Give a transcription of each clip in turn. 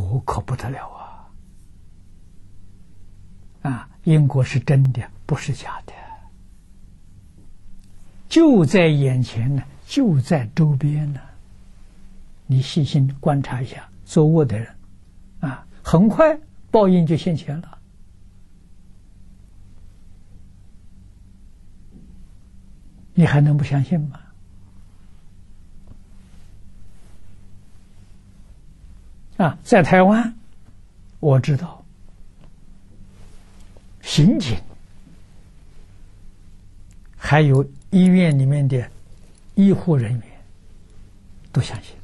果可不得了啊！啊，因果是真的，不是假的，就在眼前呢，就在周边呢。你细心观察一下，作恶的人，啊，很快报应就现前了。你还能不相信吗？在台湾，我知道，刑警，还有医院里面的医护人员都相信。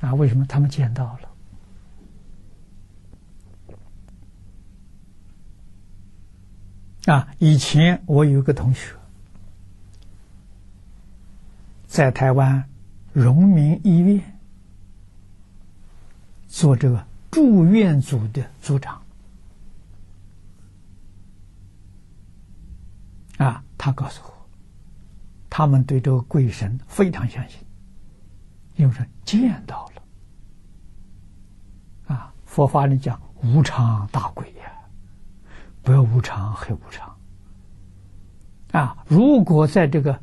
啊，为什么他们见到了？啊，以前我有个同学在台湾荣民医院。做这个住院组的组长，啊，他告诉我，他们对这个鬼神非常相信，因为说见到了，啊，佛法里讲无常大鬼呀，不要无常，黑无常，啊，如果在这个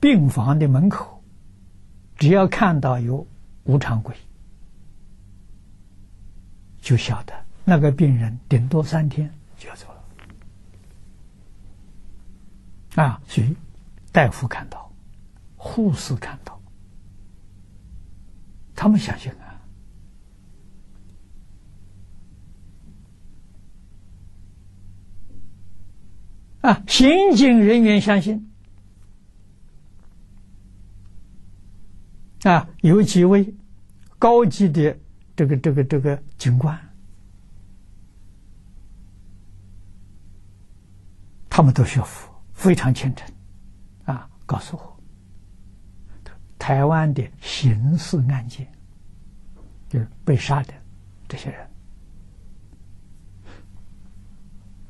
病房的门口，只要看到有无常鬼。就晓得那个病人顶多三天就要走了啊！所以，大夫看到，护士看到，他们相信啊啊！刑警人员相信啊，有几位高级的这个这个这个。警官，他们都需要服，非常虔诚啊！告诉我，台湾的刑事案件就是被杀的这些人，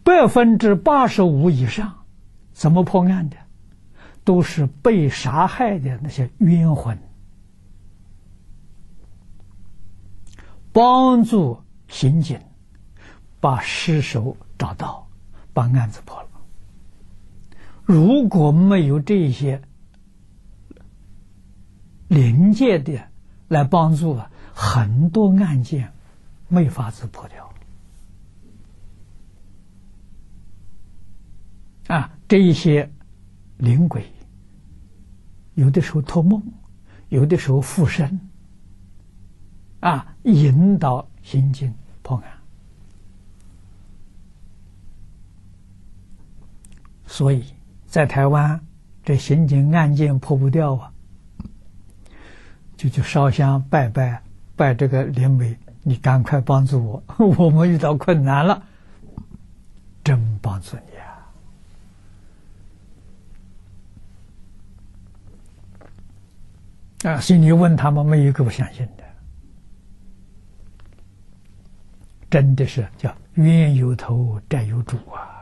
百分之八十五以上，怎么破案的，都是被杀害的那些冤魂。帮助刑警把尸首找到，把案子破了。如果没有这一些临界的来帮助啊，很多案件没法子破掉。啊，这一些灵鬼，有的时候托梦，有的时候附身。啊！引导刑警破案，所以在台湾，这刑警案件破不掉啊，就去烧香拜拜，拜这个灵媒，你赶快帮助我，我们遇到困难了，真帮助你啊！啊，所以你问他们，没有一个不相信的。真的是叫冤有头，债有主啊。